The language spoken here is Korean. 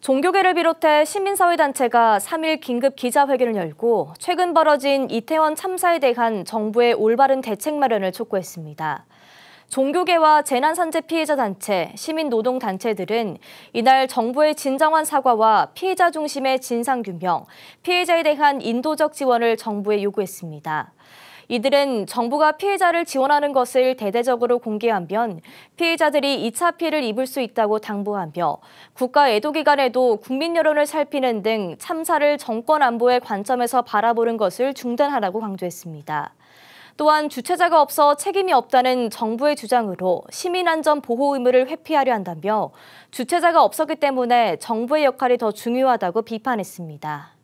종교계를 비롯해 시민사회단체가 3일 긴급 기자회견을 열고 최근 벌어진 이태원 참사에 대한 정부의 올바른 대책 마련을 촉구했습니다. 종교계와 재난산재 피해자단체, 시민노동단체들은 이날 정부의 진정한 사과와 피해자 중심의 진상규명, 피해자에 대한 인도적 지원을 정부에 요구했습니다. 이들은 정부가 피해자를 지원하는 것을 대대적으로 공개한 편 피해자들이 2차 피해를 입을 수 있다고 당부하며 국가 애도기관에도 국민 여론을 살피는 등 참사를 정권 안보의 관점에서 바라보는 것을 중단하라고 강조했습니다. 또한 주체자가 없어 책임이 없다는 정부의 주장으로 시민안전 보호 의무를 회피하려 한다며 주체자가 없었기 때문에 정부의 역할이 더 중요하다고 비판했습니다.